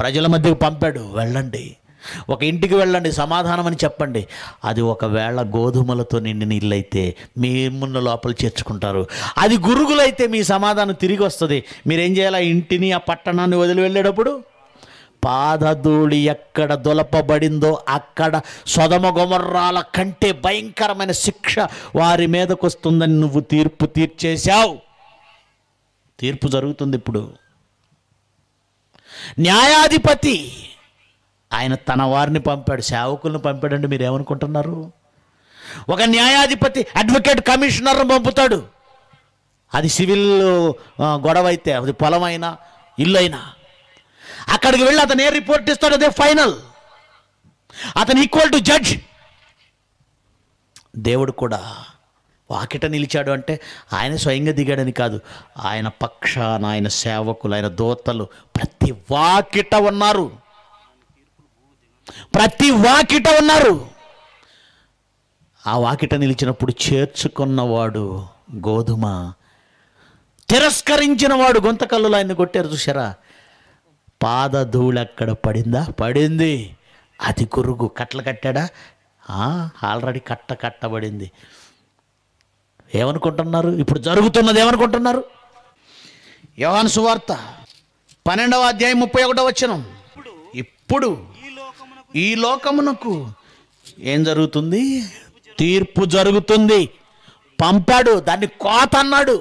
ప్రజల మధ్యకు పంపాడు వెళ్ళండి ఒక ఇంటికి వెళ్ళండి సమాధానం అని చెప్పండి అది ఒకవేళ గోధుమలతో నిండిన ఇల్లైతే ముందు లోపల చేర్చుకుంటారు అది గురుగులైతే మీ సమాధానం తిరిగి వస్తుంది మీరేం చేయాలి ఆ ఇంటిని ఆ పట్టణాన్ని వదిలి వెళ్ళేటప్పుడు పాదధూళి ఎక్కడ దొలపబడిందో అక్కడ సొదమ గుమర్రాల కంటే భయంకరమైన శిక్ష వారి మీదకు వస్తుందని నువ్వు తీర్పు తీర్చేశావు తీర్పు జరుగుతుంది ఇప్పుడు న్యాయాధిపతి ఆయన తన వారిని పంపాడు సేవకులను పంపాడండి మీరు ఏమనుకుంటున్నారు ఒక న్యాయాధిపతి అడ్వకేట్ కమిషనర్ను పంపుతాడు అది సివిల్ గొడవ అయితే అది పొలమైనా ఇల్లు అయినా అక్కడికి వెళ్ళి అతను ఏ రిపోర్ట్ ఇస్తాడు అదే ఫైనల్ అతను ఈక్వల్ టు జడ్జ్ దేవుడు కూడా వాకిట నిలిచాడు అంటే ఆయన స్వయంగా దిగాడని కాదు ఆయన పక్షాన ఆయన సేవకులు ఆయన దోతలు ప్రతి వాకిట ఉన్నారు ప్రతి వాకిట ఉన్నారు ఆ వాకిట నిలిచినప్పుడు చేర్చుకున్నవాడు గోధుమ తిరస్కరించిన వాడు గొంతకల్లు ఆయన కొట్టారు చూసారా పాద ధూళి అక్కడ పడిందా పడింది అది కొరుగు కట్టలు కట్టాడా ఆల్రెడీ కట్ట కట్టబడింది ఏమనుకుంటున్నారు ఇప్పుడు జరుగుతున్నది ఏమనుకుంటున్నారు యోహాను సువార్త పన్నెండవ అధ్యాయం ముప్పై ఒకటో వచ్చిన ఇప్పుడు ఈ లోకమునకు ఏం జరుగుతుంది తీర్పు జరుగుతుంది పంపాడు దాన్ని కోత అన్నాడు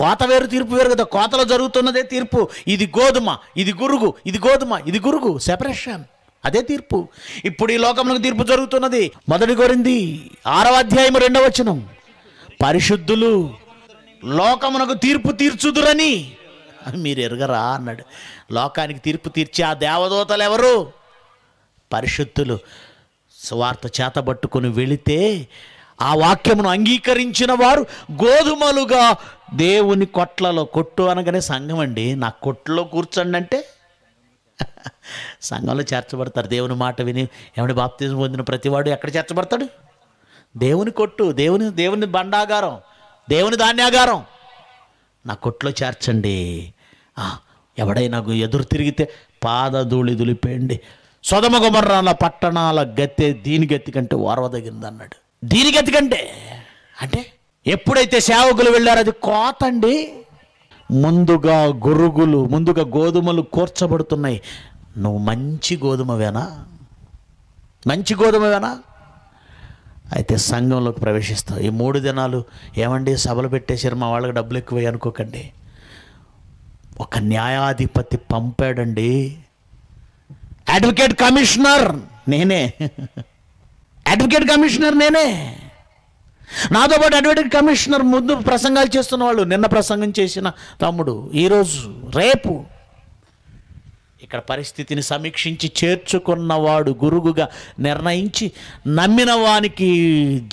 కోత వేరు తీర్పు వేరు కదా కోతలో జరుగుతున్నదే తీర్పు ఇది గోధుమ ఇది గురుగు ఇది గోధుమ ఇది గురుగు సెపరేషన్ అదే తీర్పు ఇప్పుడు ఈ లోకంలో తీర్పు జరుగుతున్నది మొదటి కోరింది ఆరవ అధ్యాయం రెండవ వచనం పరిశుద్ధులు లోకమునకు తీర్పు తీర్చుదురని మీరు ఎరగరా అన్నాడు లోకానికి తీర్పు తీర్చి ఆ దేవదూతలు ఎవరు పరిశుద్ధులు చేత చేతబట్టుకుని వెళితే ఆ వాక్యమును అంగీకరించిన వారు గోధుమలుగా దేవుని కొట్లలో కొట్టు అనగానే సంఘం అండి నా కొట్లో కూర్చోండి అంటే సంఘంలో చేర్చబడతారు దేవుని మాట విని ఏమని బాప్తిజం పొందిన ప్రతివాడు ఎక్కడ చేర్చబడతాడు దేవుని కొట్టు దేవుని దేవుని బండాగారం దేవుని ధాన్యాగారం నా కొట్లో చేర్చండి ఎవడైనా ఎదురు తిరిగితే పాదధూళి దులిపేయండి గుమర్రాల పట్టణాల గత్తె దీని గత్తి కంటే ఓర్వదగింది అన్నాడు దీని గత్తి కంటే అంటే ఎప్పుడైతే సేవకులు వెళ్ళారో అది కోత అండి ముందుగా గొరుగులు ముందుగా గోధుమలు కూర్చబడుతున్నాయి నువ్వు మంచి గోధుమవేనా మంచి గోధుమవేనా అయితే సంఘంలోకి ప్రవేశిస్తాం ఈ మూడు దినాలు ఏమండి సభలు పెట్టేశారు మా వాళ్ళకి డబ్బులు ఎక్కువ అనుకోకండి ఒక న్యాయాధిపతి పంపాడండి అడ్వకేట్ కమిషనర్ నేనే అడ్వకేట్ కమిషనర్ నేనే నాతో పాటు అడ్వకేట్ కమిషనర్ ముందు ప్రసంగాలు చేస్తున్న వాళ్ళు నిన్న ప్రసంగం చేసిన తమ్ముడు ఈరోజు రేపు ఇక్కడ పరిస్థితిని సమీక్షించి చేర్చుకున్నవాడు గురుగుగా నిర్ణయించి నమ్మిన వానికి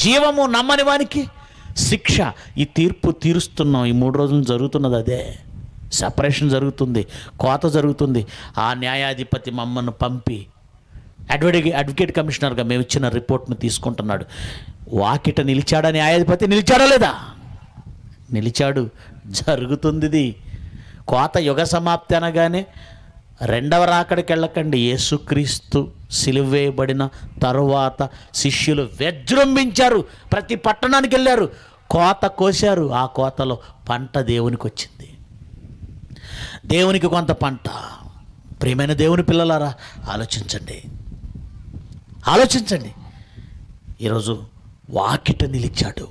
జీవము నమ్మని వానికి శిక్ష ఈ తీర్పు తీరుస్తున్నాం ఈ మూడు రోజులు జరుగుతున్నది అదే సపరేషన్ జరుగుతుంది కోత జరుగుతుంది ఆ న్యాయాధిపతి మమ్మల్ని పంపి అడ్వకే అడ్వకేట్ కమిషనర్గా మేము ఇచ్చిన రిపోర్ట్ను తీసుకుంటున్నాడు వాకిట నిలిచాడా న్యాయాధిపతి నిలిచాడా లేదా నిలిచాడు జరుగుతుంది కోత యుగ సమాప్తి అనగానే రెండవ రాకడికి వెళ్ళకండి యేసుక్రీస్తు సిలివేయబడిన తరువాత శిష్యులు విజృంభించారు ప్రతి పట్టణానికి వెళ్ళారు కోత కోశారు ఆ కోతలో పంట దేవునికి వచ్చింది దేవునికి కొంత పంట ప్రియమైన దేవుని పిల్లలారా ఆలోచించండి ఆలోచించండి ఈరోజు వాకిట నిలిచాడు